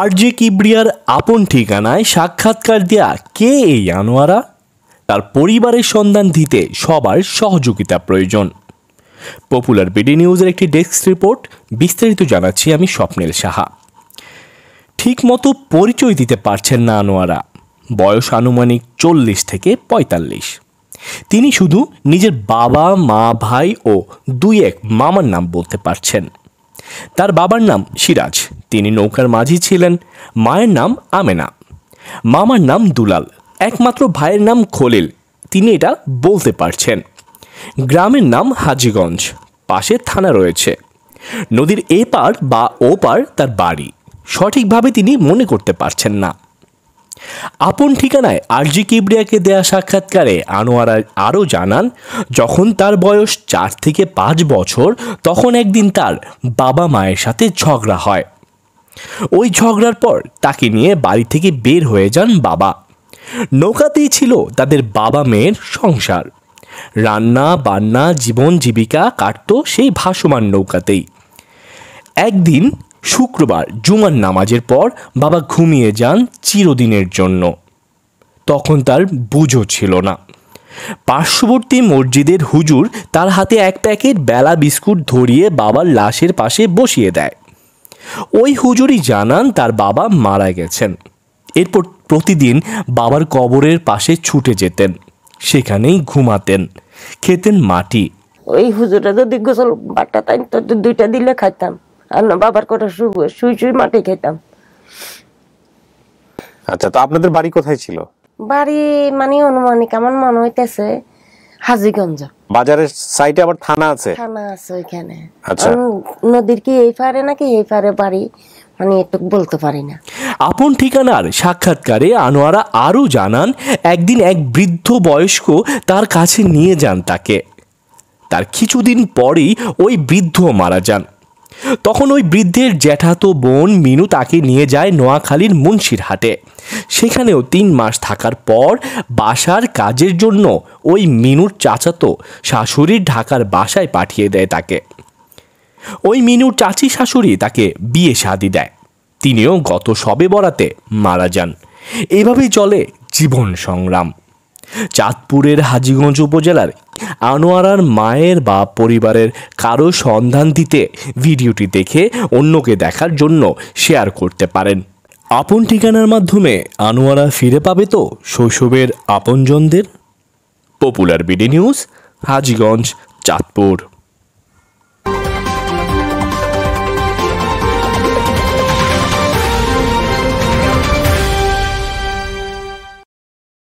আর J কিবরিয়ার আপন ঠিকানায় সাক্ষাৎকার দেয়া কে এই আনোয়ারা তার পরিবারের সন্ধান দিতে সবার সহযোগিতা প্রয়োজন পপুলার বিডি নিউজের একটি ডেস্ক রিপোর্ট বিস্তারিত জানাচ্ছি আমি স্বপ্নের সাহা ঠিকমতো পরিচয় দিতে পারছেন না আনোয়ারা বয়স আনুমানিক চল্লিশ থেকে পঁয়তাল্লিশ তিনি শুধু নিজের বাবা মা ভাই ও দুই এক মামার নাম বলতে পারছেন তার বাবার নাম সিরাজ তিনি নৌকার মাঝি ছিলেন মায়ের নাম আমেনা মামার নাম দুলাল একমাত্র ভাইয়ের নাম খলিল তিনি এটা বলতে পারছেন গ্রামের নাম হাজিগঞ্জ পাশে থানা রয়েছে নদীর এপার বা ওপার তার বাড়ি সঠিকভাবে তিনি মনে করতে পারছেন না আপন ঠিকানায় আরজি কিবরিয়াকে দেয়া সাক্ষাৎকারে আনোয়ারা আরও জানান যখন তার বয়স চার থেকে পাঁচ বছর তখন একদিন তার বাবা মায়ের সাথে ঝগড়া হয় ওই ঝগড়ার পর তাকে নিয়ে বাড়ি থেকে বের হয়ে যান বাবা নৌকাতেই ছিল তাদের বাবা মেয়ের সংসার রান্না বান্না জীবন জীবিকা কাটত সেই ভাসমান নৌকাতেই একদিন শুক্রবার জুমার নামাজের পর বাবা ঘুমিয়ে যান চিরদিনের জন্য তখন তার বুঝো ছিল না পার্শ্ববর্তী মসজিদের হুজুর তার হাতে এক প্যাকেট বেলা বিস্কুট ধরিয়ে বাবার লাশের পাশে বসিয়ে দেয় ওই হুজুরি জানান তার বাবা মারা গেছেন এরপর প্রতিদিন বাবার কবরের পাশে ছুটে যেতেন সেখানেই ঘুমাতেন খেতেন মাটি ওই হুজুরটা যদি গোসল বাটা তাই তো দুইটা দিলে খাইতাম আর না বাবার কথা শুয়ে শুই শুই মাটি খেতাম আচ্ছা তো আপনাদের বাড়ি কোথায় ছিল বাড়ি মানে অনুমানিক আমার মনে হইতেছে হাজিগঞ্জ বাজারের সাইডে আবার থানা আছে থানা আছে ওইখানে আচ্ছা নদীর কি এই পারে নাকি এই পারে বাড়ি মানে একটু বলতে পারি না আপন ঠিকানার সাক্ষাৎকারে আনোয়ারা আরও জানান একদিন এক বৃদ্ধ বয়স্ক তার কাছে নিয়ে যান তাকে তার কিছুদিন পরেই ওই বৃদ্ধ মারা যান তখন ওই বৃদ্ধের জ্যাঠাতো বোন মিনু তাকে নিয়ে যায় নোয়াখালীর মুন্সির হাটে সেখানেও তিন মাস থাকার পর বাসার কাজের জন্য ওই মিনুর চাচাতো শাশুড়ির ঢাকার বাসায় পাঠিয়ে দেয় তাকে ওই মিনুর চাচি শাশুড়ি তাকে বিয়ে সাদি দেয় তিনিও গত সবে বরাতে মারা যান এভাবেই চলে জীবন সংগ্রাম চাঁদপুরের হাজিগঞ্জ উপজেলার আনোয়ারার মায়ের বা পরিবারের কারো সন্ধান দিতে ভিডিওটি দেখে অন্যকে দেখার জন্য শেয়ার করতে পারেন আপন ঠিকানার মাধ্যমে আনোয়ারা ফিরে পাবে তো শৈশবের আপনজনদের popular BD news Hajiganj Chandpur